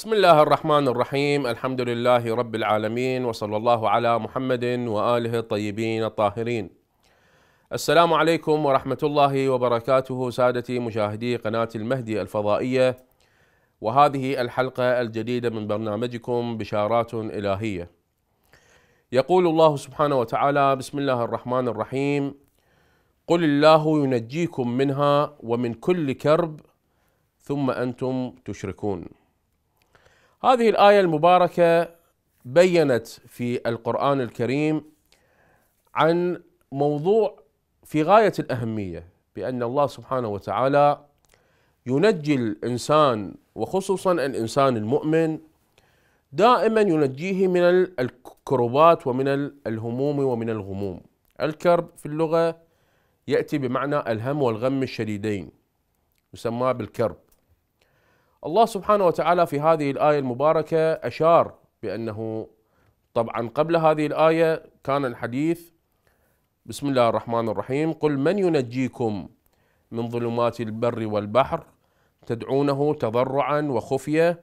بسم الله الرحمن الرحيم الحمد لله رب العالمين وصلى الله على محمد واله الطيبين الطاهرين السلام عليكم ورحمه الله وبركاته سادتي مشاهدي قناه المهدي الفضائيه وهذه الحلقه الجديده من برنامجكم بشارات الهيه يقول الله سبحانه وتعالى بسم الله الرحمن الرحيم قل الله ينجيكم منها ومن كل كرب ثم انتم تشركون هذه الآية المباركة بينت في القرآن الكريم عن موضوع في غاية الأهمية بأن الله سبحانه وتعالى ينجي الإنسان وخصوصا الإنسان المؤمن دائما ينجيه من الكربات ومن الهموم ومن الغموم الكرب في اللغة يأتي بمعنى الهم والغم الشديدين يسمى بالكرب الله سبحانه وتعالى في هذه الآية المباركة أشار بأنه طبعا قبل هذه الآية كان الحديث بسم الله الرحمن الرحيم قل من ينجيكم من ظلمات البر والبحر تدعونه تضرعا وخفية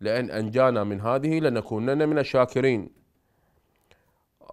لأن أنجانا من هذه لنكونن من الشاكرين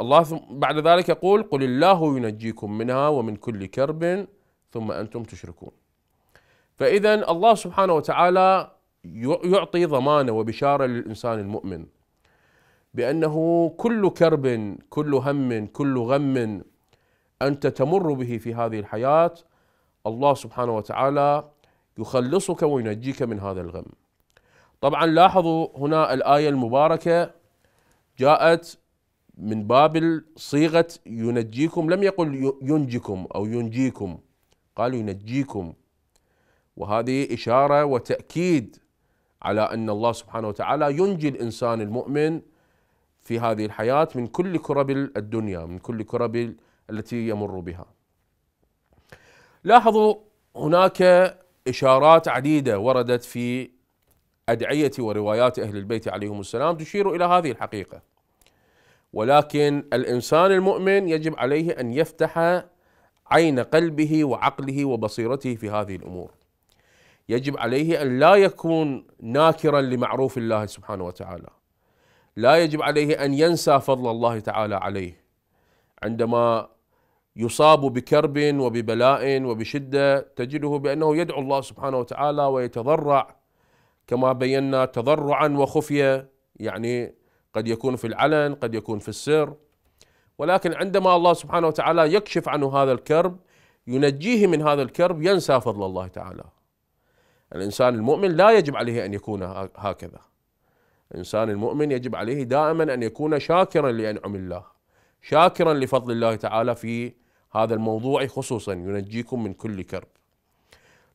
الله بعد ذلك يقول قل الله ينجيكم منها ومن كل كرب ثم أنتم تشركون فإذا الله سبحانه وتعالى يعطي ضمانة وبشارة للإنسان المؤمن بأنه كل كرب كل هم كل غم أنت تمر به في هذه الحياة الله سبحانه وتعالى يخلصك وينجيك من هذا الغم طبعا لاحظوا هنا الآية المباركة جاءت من باب صيغة ينجيكم لم يقل ينجكم أو ينجيكم قال ينجيكم وهذه إشارة وتأكيد على أن الله سبحانه وتعالى ينجي الإنسان المؤمن في هذه الحياة من كل كرب الدنيا من كل كرب التي يمر بها لاحظوا هناك إشارات عديدة وردت في أدعية وروايات أهل البيت عليهم السلام تشير إلى هذه الحقيقة ولكن الإنسان المؤمن يجب عليه أن يفتح عين قلبه وعقله وبصيرته في هذه الأمور يجب عليه أن لا يكون ناكرا لمعروف الله سبحانه وتعالى لا يجب عليه أن ينسى فضل الله تعالى عليه عندما يصاب بكرب وببلاء وبشدة تجده بأنه يدعو الله سبحانه وتعالى ويتضرع كما بينا تضرعا وخفية يعني قد يكون في العلن قد يكون في السر ولكن عندما الله سبحانه وتعالى يكشف عنه هذا الكرب ينجيه من هذا الكرب ينسى فضل الله تعالى الإنسان المؤمن لا يجب عليه أن يكون هكذا الإنسان المؤمن يجب عليه دائما أن يكون شاكرا لأنعم الله شاكرا لفضل الله تعالى في هذا الموضوع خصوصا ينجيكم من كل كرب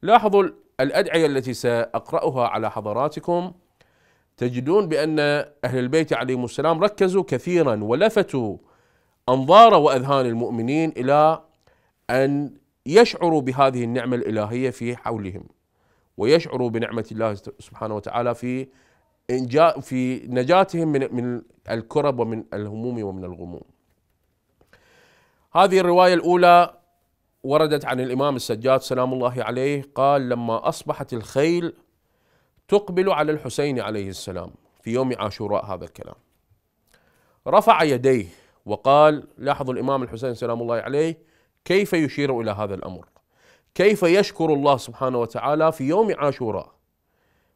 لاحظوا الأدعية التي سأقرأها على حضراتكم تجدون بأن أهل البيت عليهم السلام ركزوا كثيرا ولفتوا أنظار وأذهان المؤمنين إلى أن يشعروا بهذه النعمة الإلهية في حولهم ويشعروا بنعمة الله سبحانه وتعالى في إنجاء في نجاتهم من من الكرب ومن الهموم ومن الغموم. هذه الرواية الأولى وردت عن الإمام السجاد سلام الله عليه قال لما أصبحت الخيل تقبل على الحسين عليه السلام في يوم عاشوراء هذا الكلام رفع يديه وقال لاحظوا الإمام الحسين سلام الله عليه كيف يشير إلى هذا الأمر كيف يشكر الله سبحانه وتعالى في يوم عاشوراء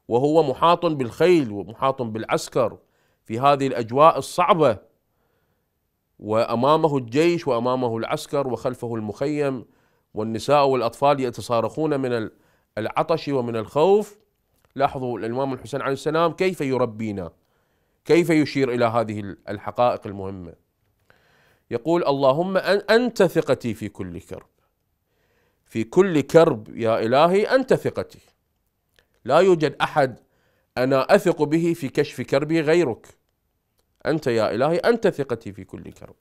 وهو محاط بالخيل ومحاط بالعسكر في هذه الاجواء الصعبه وامامه الجيش وامامه العسكر وخلفه المخيم والنساء والاطفال يتصارخون من العطش ومن الخوف لاحظوا الامام الحسين عليه السلام كيف يربينا كيف يشير الى هذه الحقائق المهمه يقول اللهم انت ثقتي في كل كرب في كل كرب يا إلهي أنت ثقتي لا يوجد أحد أنا أثق به في كشف كربي غيرك أنت يا إلهي أنت ثقتي في كل كرب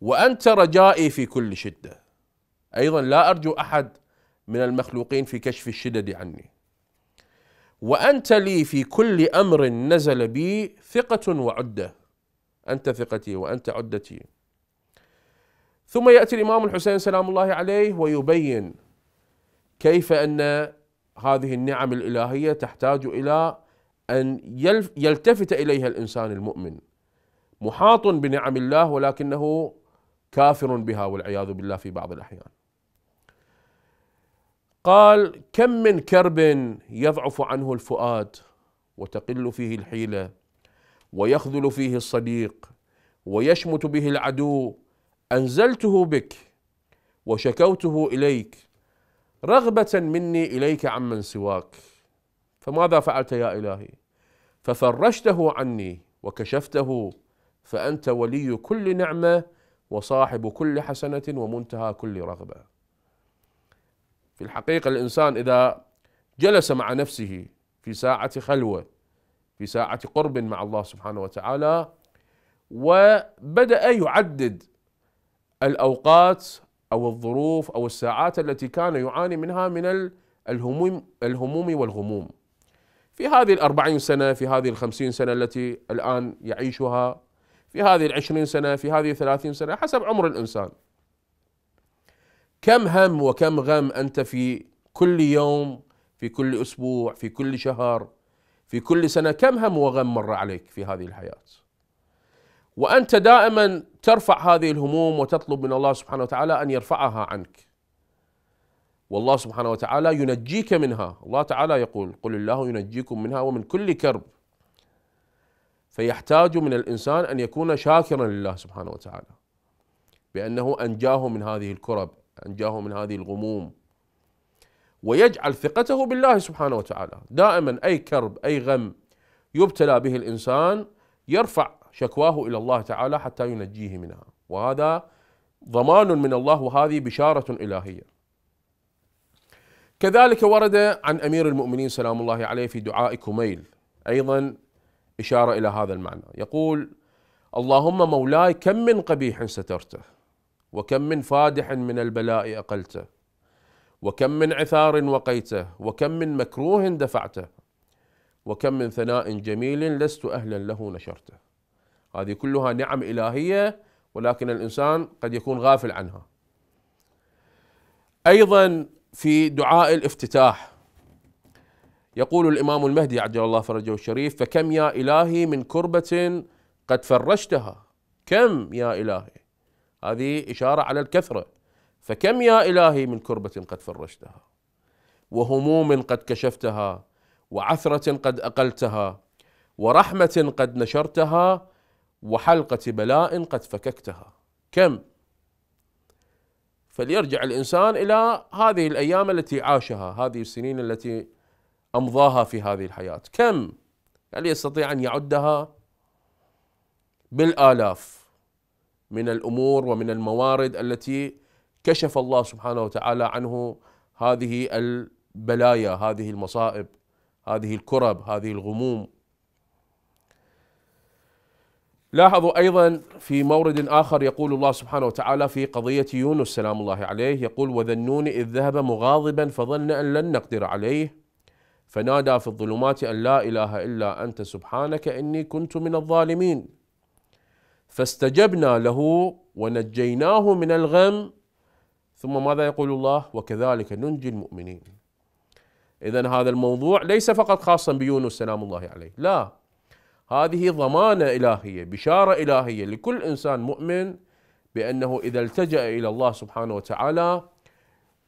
وأنت رجائي في كل شدة أيضا لا أرجو أحد من المخلوقين في كشف الشدد عني وأنت لي في كل أمر نزل بي ثقة وعدة أنت ثقتي وأنت عدتي ثم ياتي الامام الحسين سلام الله عليه ويبين كيف ان هذه النعم الالهيه تحتاج الى ان يلتفت اليها الانسان المؤمن محاط بنعم الله ولكنه كافر بها والعياذ بالله في بعض الاحيان. قال كم من كرب يضعف عنه الفؤاد وتقل فيه الحيله ويخذل فيه الصديق ويشمت به العدو أنزلته بك وشكوته إليك رغبة مني إليك عمن سواك فماذا فعلت يا إلهي ففرجته عني وكشفته فأنت ولي كل نعمة وصاحب كل حسنة ومنتهى كل رغبة في الحقيقة الإنسان إذا جلس مع نفسه في ساعة خلوة في ساعة قرب مع الله سبحانه وتعالى وبدأ يعدد الأوقات أو الظروف أو الساعات التي كان يعاني منها من الهموم, الهموم والغموم في هذه الأربعين سنة في هذه الخمسين سنة التي الآن يعيشها في هذه العشرين سنة في هذه الثلاثين سنة حسب عمر الإنسان كم هم وكم غم أنت في كل يوم في كل أسبوع في كل شهر في كل سنة كم هم وغم مر عليك في هذه الحياة وانت دائما ترفع هذه الهموم وتطلب من الله سبحانه وتعالى ان يرفعها عنك والله سبحانه وتعالى ينجيك منها الله تعالى يقول قل الله ينجيكم منها ومن كل كرب فيحتاج من الانسان ان يكون شاكرا لله سبحانه وتعالى بانه انجاه من هذه الكرب انجاه من هذه الغموم ويجعل ثقته بالله سبحانه وتعالى دائما اي كرب اي غم يبتلى به الانسان يرفع شكواه الى الله تعالى حتى ينجيه منها وهذا ضمان من الله وهذه بشاره الهيه كذلك ورد عن امير المؤمنين سلام الله عليه في دعاء كميل ايضا اشاره الى هذا المعنى يقول اللهم مولاي كم من قبيح سترته وكم من فادح من البلاء اقلته وكم من عثار وقيته وكم من مكروه دفعته وكم من ثناء جميل لست اهلا له نشرته هذه كلها نعم إلهية ولكن الإنسان قد يكون غافل عنها أيضا في دعاء الافتتاح يقول الإمام المهدي عجل الله فرجه الشريف فكم يا إلهي من كربة قد فرشتها كم يا إلهي هذه إشارة على الكثرة فكم يا إلهي من كربة قد فرشتها وهموم قد كشفتها وعثرة قد أقلتها ورحمة قد نشرتها وحلقة بلاء قد فككتها كم فليرجع الإنسان إلى هذه الأيام التي عاشها هذه السنين التي أمضاها في هذه الحياة كم هل يستطيع أن يعدها بالآلاف من الأمور ومن الموارد التي كشف الله سبحانه وتعالى عنه هذه البلايا هذه المصائب هذه الكرب هذه الغموم لاحظوا أيضا في مورد آخر يقول الله سبحانه وتعالى في قضية يونس سلام الله عليه يقول وذنون إذ ذهب مغاضبا فظن أن لن نقدر عليه فنادى في الظلمات أن لا إله إلا أنت سبحانك إني كنت من الظالمين فاستجبنا له ونجيناه من الغم ثم ماذا يقول الله وكذلك ننجي المؤمنين إذا هذا الموضوع ليس فقط خاصا بيونس سلام الله عليه لا هذه ضمانة إلهية بشارة إلهية لكل إنسان مؤمن بأنه إذا التجأ إلى الله سبحانه وتعالى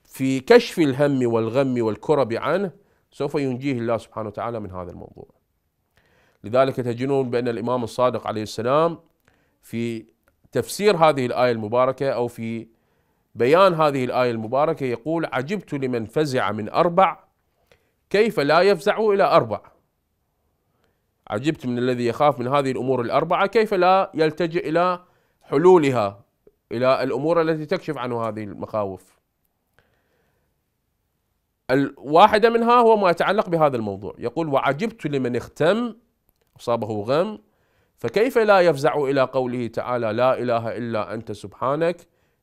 في كشف الهم والغم والكرب عنه سوف ينجيه الله سبحانه وتعالى من هذا الموضوع لذلك تجنون بأن الإمام الصادق عليه السلام في تفسير هذه الآية المباركة أو في بيان هذه الآية المباركة يقول عجبت لمن فزع من أربع كيف لا يفزع إلى أربع عجبت من الذي يخاف من هذه الامور الاربعه كيف لا يلتجئ الى حلولها الى الامور التي تكشف عنه هذه المخاوف. الواحده منها هو ما يتعلق بهذا الموضوع، يقول وعجبت لمن اختم اصابه غم فكيف لا يفزع الى قوله تعالى لا اله الا انت سبحانك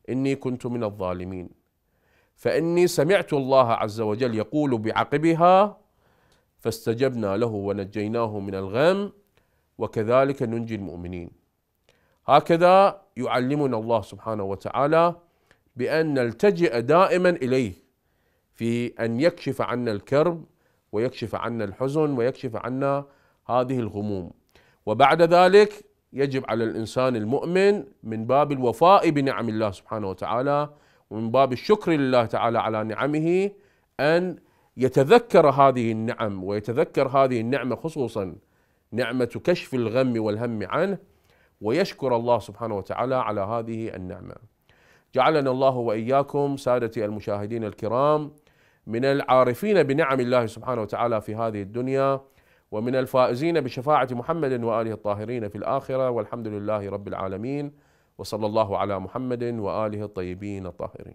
اني كنت من الظالمين. فاني سمعت الله عز وجل يقول بعقبها فاستجبنا له ونجيناه من الغم وكذلك ننجي المؤمنين هكذا يعلمنا الله سبحانه وتعالى بان نلتجئ دائما اليه في ان يكشف عنا الكرب ويكشف عنا الحزن ويكشف عنا هذه الغموم وبعد ذلك يجب على الانسان المؤمن من باب الوفاء بنعم الله سبحانه وتعالى ومن باب الشكر لله تعالى على نعمه ان يتذكر هذه النعم ويتذكر هذه النعمه خصوصا نعمه كشف الغم والهم عنه ويشكر الله سبحانه وتعالى على هذه النعمه. جعلنا الله واياكم سادتي المشاهدين الكرام من العارفين بنعم الله سبحانه وتعالى في هذه الدنيا ومن الفائزين بشفاعه محمد واله الطاهرين في الاخره والحمد لله رب العالمين وصلى الله على محمد واله الطيبين الطاهرين.